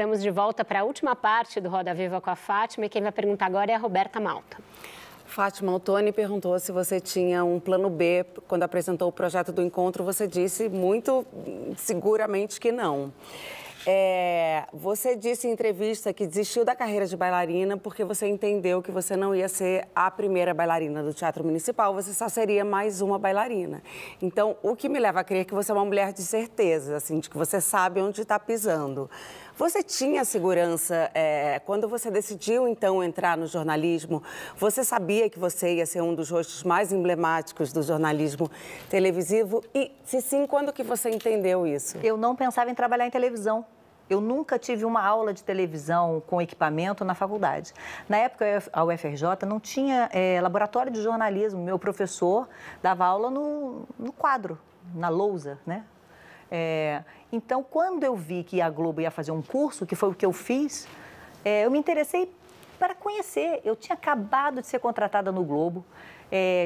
Estamos de volta para a última parte do Roda Viva com a Fátima e quem vai perguntar agora é a Roberta Malta. Fátima, o Tony perguntou se você tinha um plano B quando apresentou o projeto do encontro. Você disse muito seguramente que não. É, você disse em entrevista que desistiu da carreira de bailarina porque você entendeu que você não ia ser a primeira bailarina do Teatro Municipal, você só seria mais uma bailarina. Então, o que me leva a crer que você é uma mulher de certeza, assim, de que você sabe onde está pisando. Você tinha segurança é, quando você decidiu então entrar no jornalismo? Você sabia que você ia ser um dos rostos mais emblemáticos do jornalismo televisivo? E se sim, quando que você entendeu isso? Eu não pensava em trabalhar em televisão eu nunca tive uma aula de televisão com equipamento na faculdade. Na época, a UFRJ não tinha é, laboratório de jornalismo. Meu professor dava aula no, no quadro, na lousa, né? É, então, quando eu vi que a Globo ia fazer um curso, que foi o que eu fiz, é, eu me interessei para conhecer. Eu tinha acabado de ser contratada no Globo,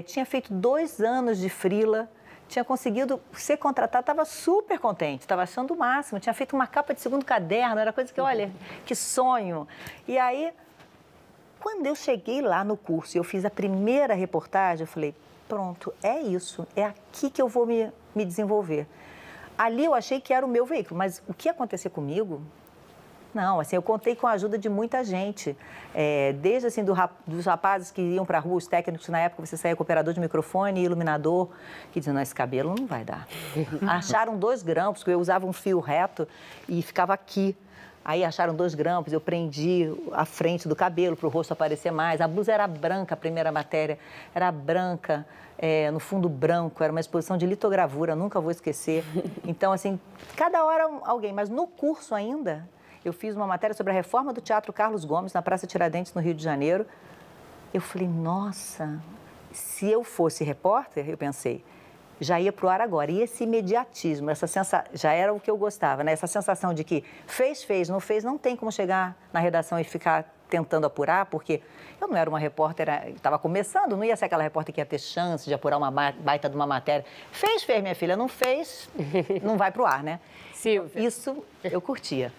tinha feito dois anos de frila tinha conseguido ser contratada, estava super contente, estava achando o máximo, tinha feito uma capa de segundo caderno, era coisa que, uhum. olha, que sonho. E aí, quando eu cheguei lá no curso e eu fiz a primeira reportagem, eu falei, pronto, é isso, é aqui que eu vou me, me desenvolver. Ali eu achei que era o meu veículo, mas o que ia acontecer comigo, não, assim, eu contei com a ajuda de muita gente, é, desde assim do rap, dos rapazes que iam para a rua, os técnicos na época, você saia com operador de microfone e iluminador, que diziam, esse cabelo não vai dar. Acharam dois grampos, que eu usava um fio reto e ficava aqui. Aí acharam dois grampos, eu prendi a frente do cabelo para o rosto aparecer mais. A blusa era branca, a primeira matéria era branca, é, no fundo branco, era uma exposição de litogravura, nunca vou esquecer. Então, assim, cada hora alguém, mas no curso ainda, eu fiz uma matéria sobre a reforma do Teatro Carlos Gomes na Praça Tiradentes, no Rio de Janeiro. Eu falei, nossa, se eu fosse repórter, eu pensei, já ia para o ar agora. E esse imediatismo, essa sensa... já era o que eu gostava, né? Essa sensação de que fez, fez, não fez, não tem como chegar na redação e ficar tentando apurar, porque eu não era uma repórter, estava eh, começando, não ia ser aquela repórter que ia ter chance de apurar uma baita de uma matéria. Fez, fez, minha filha, não fez, não vai para o ar, né? Isso eu curtia.